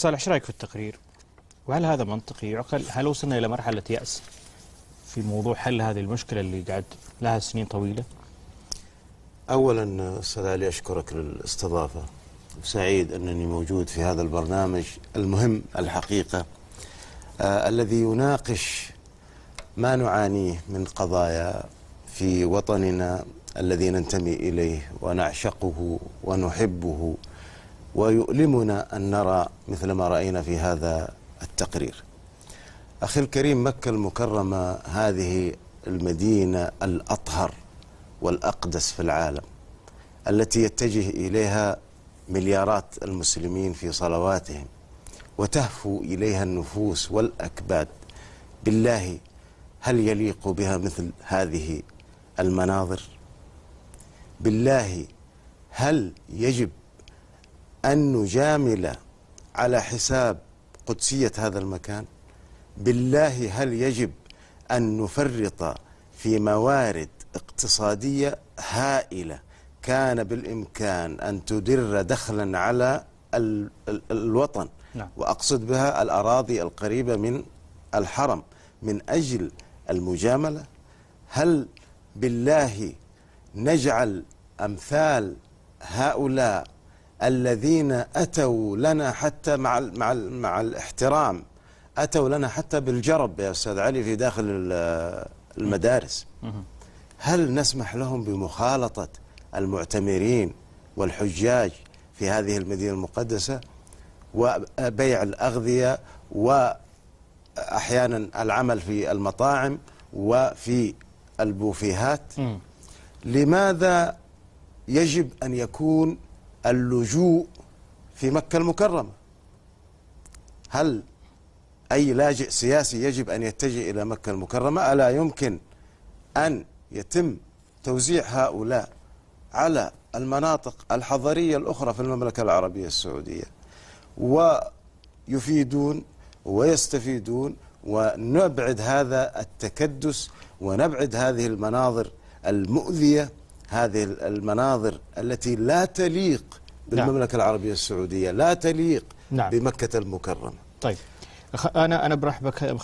صالح ايش رايك في التقرير؟ وهل هذا منطقي يعقل؟ هل وصلنا الى مرحله ياس في موضوع حل هذه المشكله اللي قاعد لها سنين طويله؟ اولا استاذ علي اشكرك للاستضافه سعيد انني موجود في هذا البرنامج المهم الحقيقه آه الذي يناقش ما نعانيه من قضايا في وطننا الذي ننتمي اليه ونعشقه ونحبه ويؤلمنا أن نرى مثل ما رأينا في هذا التقرير أخي الكريم مكة المكرمة هذه المدينة الأطهر والأقدس في العالم التي يتجه إليها مليارات المسلمين في صلواتهم وتهفو إليها النفوس والأكباد بالله هل يليق بها مثل هذه المناظر بالله هل يجب أن نجامل على حساب قدسية هذا المكان بالله هل يجب أن نفرط في موارد اقتصادية هائلة كان بالإمكان أن تدر دخلا على الوطن نعم. وأقصد بها الأراضي القريبة من الحرم من أجل المجاملة هل بالله نجعل أمثال هؤلاء الذين أتوا لنا حتى مع, مع, مع الاحترام أتوا لنا حتى بالجرب يا أستاذ علي في داخل المدارس هل نسمح لهم بمخالطة المعتمرين والحجاج في هذه المدينة المقدسة وبيع الأغذية وأحيانا العمل في المطاعم وفي البوفيهات لماذا يجب أن يكون اللجوء في مكة المكرمة هل أي لاجئ سياسي يجب أن يتجه إلى مكة المكرمة ألا يمكن أن يتم توزيع هؤلاء على المناطق الحضرية الأخرى في المملكة العربية السعودية ويفيدون ويستفيدون ونبعد هذا التكدس ونبعد هذه المناظر المؤذيه هذه المناظر التي لا تليق نعم. بالمملكة العربية السعودية لا تليق نعم. بمكة المكرمة طيب أنا أنا برحبك